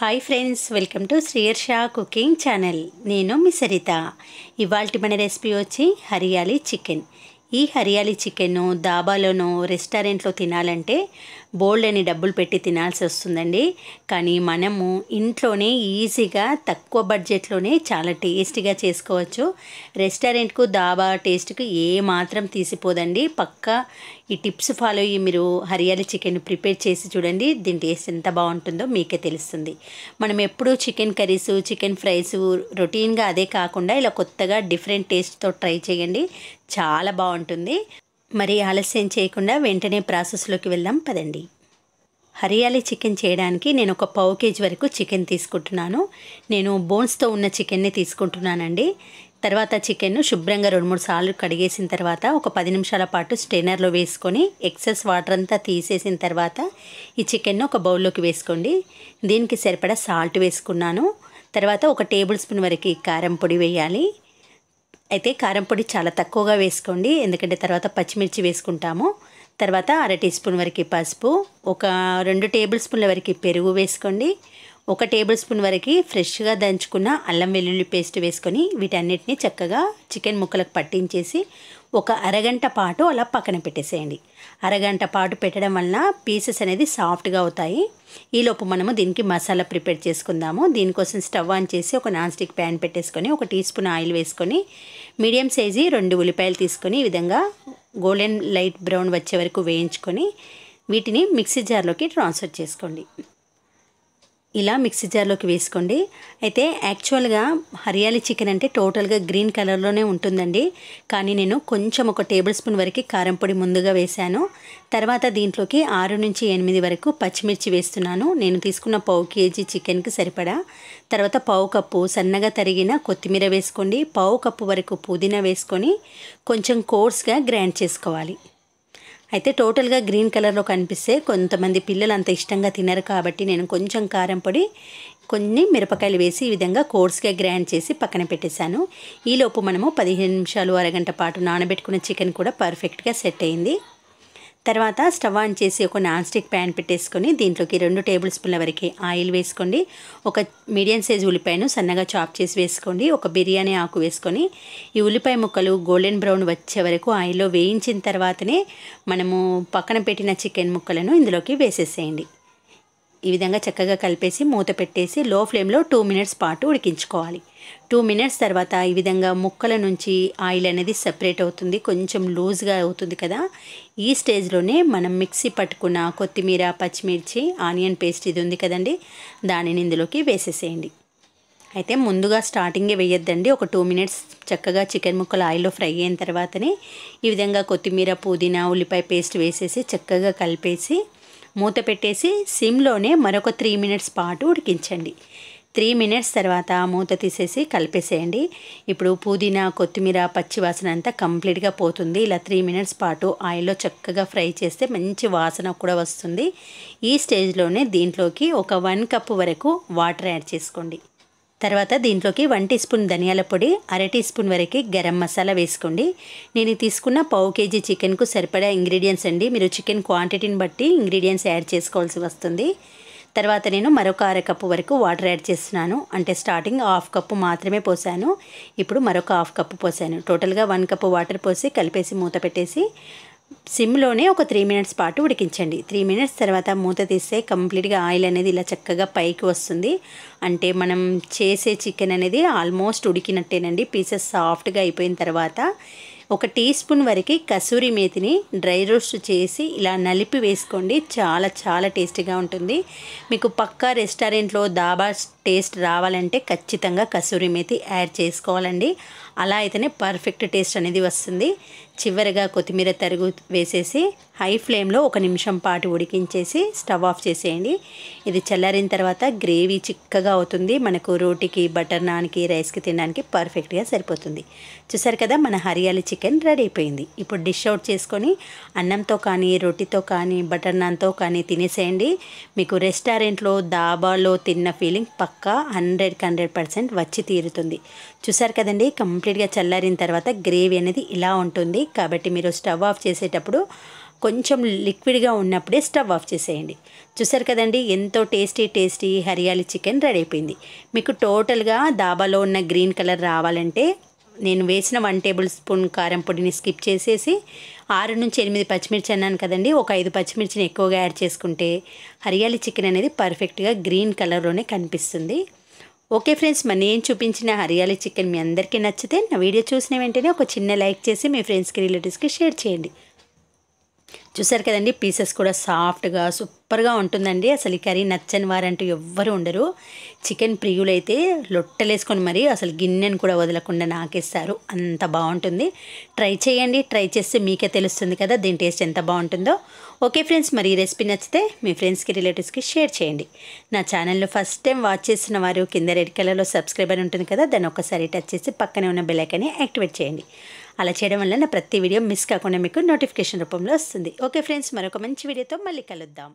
hi friends welcome to Sriyarsha cooking channel నేను మిసరిత ఇవాల్టి మన రెసిపీ వచ్చి హరియాలి చికెన్ ఈ హరియాలి చికెన్ దాబాలోనో రెస్టారెంట్లో తినాలంటే బోల్డ్ అని డబ్బులు పెట్టి తినాల్సి వస్తుందండి కానీ మనము ఇంట్లోనే ఈజీగా తక్కువ బడ్జెట్లోనే చాలా టేస్టీగా చేసుకోవచ్చు రెస్టారెంట్కు దాబా టేస్ట్కు ఏ మాత్రం తీసిపోదండి పక్క ఈ టిప్స్ ఫాలో అయ్యి మీరు హరియాలి చికెన్ ప్రిపేర్ చేసి చూడండి దీని టేస్ట్ ఎంత బాగుంటుందో మీకే తెలుస్తుంది మనం ఎప్పుడూ చికెన్ కర్రీస్ చికెన్ ఫ్రైస్ రొటీన్గా అదే కాకుండా ఇలా కొత్తగా డిఫరెంట్ టేస్ట్తో ట్రై చేయండి చాలా బాగుంటుంది మరి ఆలస్యం చేయకుండా వెంటనే ప్రాసెస్లోకి వెళ్దాం పదండి హరియాలీ చికెన్ చేయడానికి నేను ఒక పావు కేజీ వరకు చికెన్ తీసుకుంటున్నాను నేను బోన్స్తో ఉన్న చికెన్ని తీసుకుంటున్నానండి తర్వాత చికెన్ను శుభ్రంగా రెండు మూడు సార్లు కడిగేసిన తర్వాత ఒక పది నిమిషాల పాటు స్ట్రైనర్లో వేసుకొని ఎక్సెస్ వాటర్ అంతా తీసేసిన తర్వాత ఈ చికెన్ను ఒక బౌల్లోకి వేసుకోండి దీనికి సరిపడా సాల్ట్ వేసుకున్నాను తర్వాత ఒక టేబుల్ స్పూన్ వరకు కారం పొడి వేయాలి అయితే కారం పొడి చాలా తక్కువగా వేసుకోండి ఎందుకంటే తర్వాత పచ్చిమిర్చి వేసుకుంటాము తర్వాత అర టీ స్పూన్ వరకు పసుపు ఒక రెండు టేబుల్ స్పూన్ల వరకు పెరుగు వేసుకోండి ఒక టేబుల్ స్పూన్ వరకు ఫ్రెష్గా దంచుకున్న అల్లం వెల్లుల్లి పేస్ట్ వేసుకొని వీటన్నిటిని చక్కగా చికెన్ ముక్కలకు పట్టించేసి ఒక అరగంట పాటు అలా పక్కన పెట్టేసేయండి అరగంట పాటు పెట్టడం వలన పీసెస్ అనేది సాఫ్ట్గా అవుతాయి ఈలోపు మనము దీనికి మసాలా ప్రిపేర్ చేసుకుందాము దీనికోసం స్టవ్ ఆన్ చేసి ఒక నాన్ స్టిక్ ప్యాన్ పెట్టేసుకొని ఒక టీ స్పూన్ ఆయిల్ వేసుకొని మీడియం సైజు రెండు ఉల్లిపాయలు తీసుకొని ఈ విధంగా గోల్డెన్ లైట్ బ్రౌన్ వచ్చే వరకు వేయించుకొని వీటిని మిక్సీ జార్లోకి ట్రాన్స్ఫర్ చేసుకోండి ఇలా మిక్సీ జార్లోకి వేసుకోండి అయితే యాక్చువల్గా హరియాలి చికెన్ అంటే టోటల్గా గ్రీన్ కలర్లోనే ఉంటుందండి కానీ నేను కొంచెం ఒక టేబుల్ స్పూన్ వరకు కారం పొడి ముందుగా వేశాను తర్వాత దీంట్లోకి ఆరు నుంచి ఎనిమిది వరకు పచ్చిమిర్చి వేస్తున్నాను నేను తీసుకున్న పావు కేజీ చికెన్కి సరిపడా తర్వాత పావు కప్పు సన్నగా తరిగిన కొత్తిమీర వేసుకోండి పావు కప్పు వరకు పుదీనా వేసుకొని కొంచెం కోర్స్గా గ్రైండ్ చేసుకోవాలి అయితే టోటల్గా గ్రీన్ కలర్లో కనిపిస్తే కొంతమంది పిల్లలు అంత ఇష్టంగా తినరు కాబట్టి నేను కొంచెం కారం పొడి కొన్ని మిరపకాయలు వేసి ఈ విధంగా కోర్స్గా గ్రైండ్ చేసి పక్కన పెట్టేశాను ఈలోపు మనము పదిహేను నిమిషాలు అరగంట పాటు నానబెట్టుకున్న చికెన్ కూడా పర్ఫెక్ట్గా సెట్ అయింది తర్వాత స్టవ్ ఆన్ చేసి ఒక నాన్ స్టిక్ ప్యాన్ పెట్టేసుకొని దీంట్లోకి రెండు టేబుల్ స్పూన్ల వరకు ఆయిల్ వేసుకోండి ఒక మీడియం సైజ్ ఉల్లిపాయను సన్నగా చాప్ చేసి వేసుకోండి ఒక బిర్యానీ ఆకు వేసుకొని ఈ ఉల్లిపాయ ముక్కలు గోల్డెన్ బ్రౌన్ వచ్చే వరకు ఆయిల్లో వేయించిన తర్వాతనే మనము పక్కన పెట్టిన చికెన్ ముక్కలను ఇందులోకి వేసేసేయండి ఈ విధంగా చక్కగా కలిపేసి మూత పెట్టేసి లో ఫ్లేమ్లో టూ మినిట్స్ పాటు ఉడికించుకోవాలి టూ మినిట్స్ తర్వాత ఈ విధంగా ముక్కల నుంచి ఆయిల్ అనేది సపరేట్ అవుతుంది కొంచెం లూజ్గా అవుతుంది కదా ఈ స్టేజ్లోనే మనం మిక్సీ పట్టుకున్న కొత్తిమీర పచ్చిమిర్చి ఆనియన్ పేస్ట్ ఇది ఉంది కదండి దానిని ఇందులోకి వేసేసేయండి అయితే ముందుగా స్టార్టింగే వేయొద్దండి ఒక టూ మినిట్స్ చక్కగా చికెన్ ముక్కలు ఆయిల్లో ఫ్రై అయిన తర్వాతనే ఈ విధంగా కొత్తిమీర పుదీనా ఉల్లిపాయ పేస్ట్ వేసేసి చక్కగా కలిపేసి మూత పెట్టేసి సిమ్లోనే మరొక త్రీ మినిట్స్ పాటు ఉడికించండి త్రీ మినిట్స్ తర్వాత మూత తీసేసి కలిపేసేయండి ఇప్పుడు పుదీనా కొత్తిమీర పచ్చివాసన అంతా కంప్లీట్గా పోతుంది ఇలా త్రీ మినిట్స్ పాటు ఆయిల్లో చక్కగా ఫ్రై చేస్తే మంచి వాసన కూడా వస్తుంది ఈ స్టేజ్లోనే దీంట్లోకి ఒక వన్ కప్ వరకు వాటర్ యాడ్ చేసుకోండి తర్వాత దీంట్లోకి వన్ టీ స్పూన్ ధనియాల పొడి అర టీ స్పూన్ వరకు గరం మసాలా వేసుకోండి నేను తీసుకున్న పావు కేజీ చికెన్కు సరిపడా ఇంగ్రీడియంట్స్ అండి మీరు చికెన్ క్వాంటిటీని బట్టి ఇంగ్రీడియంట్స్ యాడ్ చేసుకోవాల్సి వస్తుంది తర్వాత నేను మరొక అర కప్పు వరకు వాటర్ యాడ్ చేస్తున్నాను అంటే స్టార్టింగ్ హాఫ్ కప్పు మాత్రమే పోసాను ఇప్పుడు మరొక హాఫ్ కప్పు పోసాను టోటల్గా వన్ కప్పు వాటర్ పోసి కలిపేసి మూత పెట్టేసి సిమ్లోనే ఒక త్రీ మినిట్స్ పాటు ఉడికించండి త్రీ మినిట్స్ తర్వాత మూత తీస్తే కంప్లీట్గా ఆయిల్ అనేది ఇలా చక్కగా పైకి వస్తుంది అంటే మనం చేసే చికెన్ అనేది ఆల్మోస్ట్ ఉడికినట్టేనండి పీసెస్ సాఫ్ట్గా అయిపోయిన తర్వాత ఒక టీ స్పూన్ వరకు కసూరి మేతిని డ్రై రోస్ట్ చేసి ఇలా నలిపి వేసుకోండి చాలా చాలా టేస్టీగా ఉంటుంది మీకు పక్కా రెస్టారెంట్లో దాబా టేస్ట్ రావాలంటే ఖచ్చితంగా కసూరి మేతి యాడ్ చేసుకోవాలండి అలా అయితేనే పర్ఫెక్ట్ టేస్ట్ అనేది వస్తుంది చివరిగా కొత్తిమీర తరుగు వేసేసి హై ఫ్లేమ్లో ఒక నిమిషం పాటు ఉడికించేసి స్టవ్ ఆఫ్ చేసేయండి ఇది చల్లారిన తర్వాత గ్రేవీ చిక్కగా అవుతుంది మనకు రోటీకి బటర్ నాన్కి రైస్కి తినడానికి పర్ఫెక్ట్గా సరిపోతుంది చూసారు కదా మన హరియాలి చికెన్ చికెన్ రెడీ అయిపోయింది ఇప్పుడు డిష్ అవుట్ చేసుకొని అన్నంతో కానీ రొట్టితో కానీ బటర్ నాన్తో కానీ తినేసేయండి మీకు రెస్టారెంట్లో దాబాలో తిన్న ఫీలింగ్ పక్కా హండ్రెడ్కి హండ్రెడ్ పర్సెంట్ వచ్చి తీరుతుంది చూసారు కదండి కంప్లీట్గా చల్లారిన తర్వాత గ్రేవీ అనేది ఇలా ఉంటుంది కాబట్టి మీరు స్టవ్ ఆఫ్ చేసేటప్పుడు కొంచెం లిక్విడ్గా ఉన్నప్పుడే స్టవ్ ఆఫ్ చేసేయండి చూసారు కదండి ఎంతో tasty tasty hariyali chicken ready అయిపోయింది మీకు టోటల్గా దాబాలో ఉన్న గ్రీన్ కలర్ రావాలంటే నేను వేసిన వన్ టేబుల్ స్పూన్ కారం పొడిని స్కిప్ చేసేసి ఆరు నుంచి ఎనిమిది పచ్చిమిర్చి అన్నాను కదండి ఒక ఐదు పచ్చిమిర్చిని ఎక్కువగా యాడ్ చేసుకుంటే హరియాలి చికెన్ అనేది పర్ఫెక్ట్గా గ్రీన్ కలర్లోనే కనిపిస్తుంది ఓకే ఫ్రెండ్స్ మరి నేను చూపించిన హరియాలి చికెన్ మీ అందరికీ నచ్చితే నా వీడియో చూసిన వెంటనే ఒక చిన్న లైక్ చేసి మీ ఫ్రెండ్స్కి రిలేటివ్స్కి షేర్ చేయండి చూసారు కదండి పీసెస్ కూడా సాఫ్ట్గా సూపర్గా ఉంటుందండి అసలు ఈ కర్రీ నచ్చని వారంటూ ఎవ్వరు ఉండరు చికెన్ ప్రియులైతే లొట్టలేసుకొని మరి అసలు గిన్నెను కూడా వదలకుండా నాకేస్తారు అంత బాగుంటుంది ట్రై చేయండి ట్రై చేస్తే మీకే తెలుస్తుంది కదా దీని టేస్ట్ ఎంత బాగుంటుందో ఓకే ఫ్రెండ్స్ మరి ఈ రెసిపీ నచ్చితే మీ ఫ్రెండ్స్కి రిలేటివ్స్కి షేర్ చేయండి నా ఛానల్లో ఫస్ట్ టైం వాచ్ చేసిన వారు కింద రెడ్ కలర్లో సబ్స్క్రైబర్ ఉంటుంది కదా దాన్ని ఒక్కసారి టచ్ చేసి పక్కనే ఉన్న బెల్ ఐకాన్ని యాక్టివేట్ చేయండి అలా చేయడం వల్ల నా ప్రతి వీడియో మిస్ కాకుండా మీకు నోటిఫికేషన్ రూపంలో వస్తుంది ఓకే ఫ్రెండ్స్ మరొక మంచి వీడియోతో మళ్ళీ కలుద్దాం